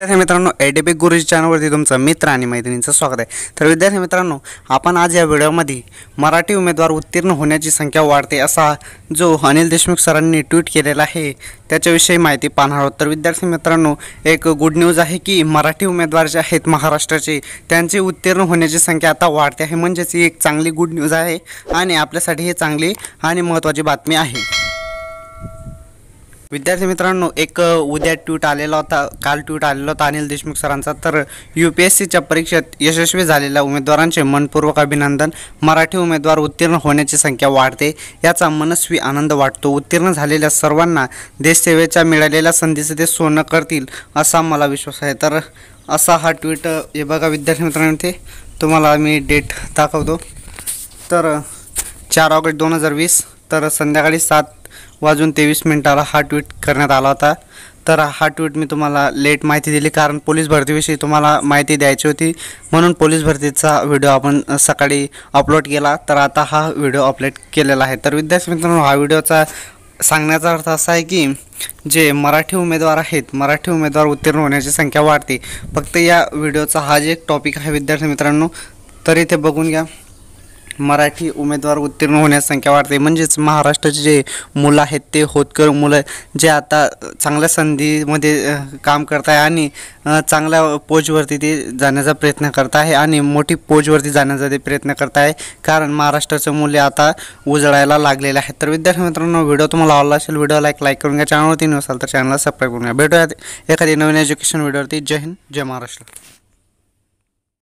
विद्यार्थी मित्रांनो एडेबिक गुरुजी चॅनलवरती तुमचं मित्र आणि मैत्रिणींचं स्वागत आहे तर विद्यार्थी मित्रांनो आपण आज या व्हिडिओमध्ये मराठी उमेदवार उत्तीर्ण होण्याची संख्या वाढते असा जो अनिल देशमुख सरांनी ट्विट केलेला आहे त्याच्याविषयी माहिती पाहणार आहोत तर विद्यार्थी मित्रांनो एक गुड न्यूज आहे की मराठी उमेदवार जे आहेत महाराष्ट्राचे त्यांची उत्तीर्ण होण्याची संख्या आता वाढते आहे म्हणजेच ही एक चांगली गुड न्यूज आहे आणि आपल्यासाठी ही चांगली आणि महत्त्वाची बातमी आहे विद्यार्थी मित्रांनो एक उद्या ट्विट आलेला होता काल ट्विट आलेला होता अनिल देशमुख सरांचा तर यू पी एस सीच्या परीक्षेत यशस्वी झालेल्या उमेदवारांचे मनपूर्वक अभिनंदन मराठी उमेदवार उत्तीर्ण होण्याची संख्या वाढते याचा मनस्वी आनंद वाटतो उत्तीर्ण झालेल्या सर्वांना देशसेवेच्या मिळालेल्या संधीचं ते सोनं करतील असा मला विश्वास आहे तर असा हा ट्विट हे बघा विद्यार्थी मित्रांनो ते तुम्हाला मी डेट दाखवतो तर चार ऑगस्ट दोन हजार वीस तर संध्याकाळी सात वाजून तेवीस मिनिटाला हा ट्विट करण्यात आला होता तर हा ट्विट मी तुम्हाला लेट माहिती दिली कारण पोलीस भरतीविषयी तुम्हाला माहिती द्यायची होती म्हणून पोलीस भरतीचा व्हिडिओ आपण सकाळी अपलोड केला तर आता हा व्हिडिओ अपलोड केलेला आहे तर विद्यार्थी मित्रांनो हा व्हिडिओचा सांगण्याचा अर्थ असा आहे की जे मराठी उमेदवार आहेत मराठी उमेदवार उत्तीर्ण होण्याची संख्या वाढते फक्त या व्हिडिओचा हा जे एक टॉपिक आहे विद्यार्थी मित्रांनो तर इथे बघून घ्या मराठी उमेदवार उत्तीर्ण होण्यास संख्या वाढते म्हणजेच महाराष्ट्राचे जे मुलं आहेत ते होतकर मुलं जे आता चांगल्या संधीमध्ये काम करत आहे आणि चांगल्या पोजवरती ते जाण्याचा प्रयत्न करत आहे आणि मोठी पोजवरती जाण्याचा ते प्रयत्न करत आहे कारण महाराष्ट्राचं मुले आता उजळायला लागलेलं आहेत तर विद्यार्थी मित्रांनो व्हिडिओ तुम्हाला आवडला असेल व्हिडिओला एक लाईक करून घ्या चॅनलवरती नसाल तर चॅनलला सबस्क्राईब करून घ्या भेटूयात एखादी नवीन एज्युकेशन व्हिडिओवरती जय हिंद जय महाराष्ट्र